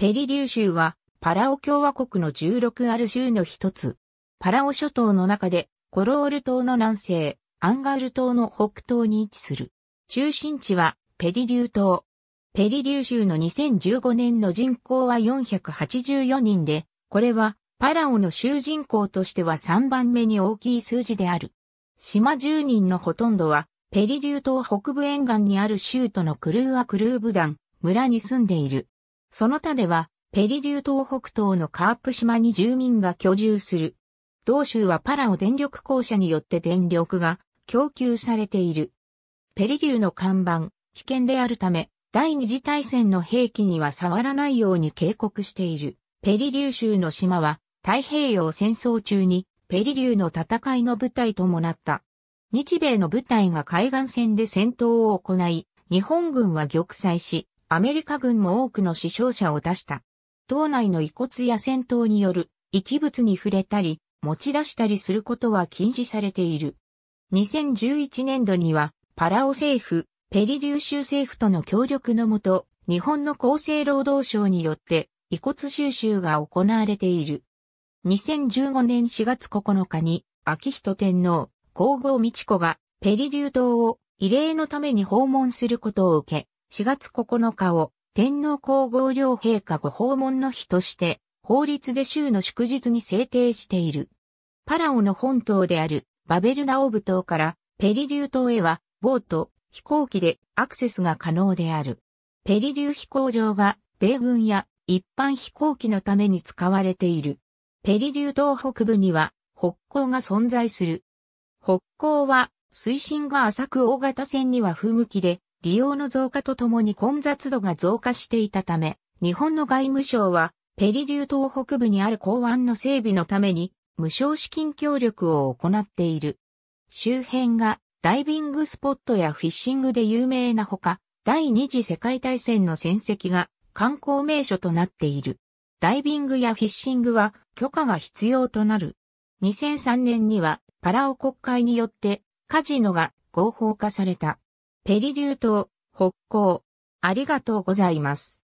ペリリュー州は、パラオ共和国の16ある州の一つ。パラオ諸島の中で、コロール島の南西、アンガール島の北東に位置する。中心地は、ペリリュー島。ペリリュー州の2015年の人口は484人で、これは、パラオの州人口としては3番目に大きい数字である。島住人のほとんどは、ペリリュー島北部沿岸にある州都のクルーアクルーブ団、村に住んでいる。その他では、ペリリュー島北東のカープ島に住民が居住する。同州はパラオ電力公社によって電力が供給されている。ペリリューの看板、危険であるため、第二次大戦の兵器には触らないように警告している。ペリリュー州の島は、太平洋戦争中にペリリューの戦いの舞台ともなった。日米の部隊が海岸線で戦闘を行い、日本軍は玉砕し、アメリカ軍も多くの死傷者を出した。島内の遺骨や戦闘による遺棄物に触れたり、持ち出したりすることは禁止されている。2011年度には、パラオ政府、ペリリュー州政府との協力のもと、日本の厚生労働省によって、遺骨収集が行われている。2015年4月9日に、秋人天皇、皇后美智子が、ペリリュー島を、慰霊のために訪問することを受け、4月9日を天皇皇后両陛下ご訪問の日として、法律で州の祝日に制定している。パラオの本島であるバベルナオブ島からペリリュー島へは、ボート、飛行機でアクセスが可能である。ペリリュー飛行場が米軍や一般飛行機のために使われている。ペリリュー島北部には北港が存在する。北港は水深が浅く大型船には不向きで利用の増加とともに混雑度が増加していたため、日本の外務省は、ペリリュー島北部にある港湾の整備のために、無償資金協力を行っている。周辺がダイビングスポットやフィッシングで有名なほか、第二次世界大戦の戦績が観光名所となっている。ダイビングやフィッシングは許可が必要となる。2003年にはパラオ国会によってカジノが合法化された。ペリリュー島、北港。ありがとうございます。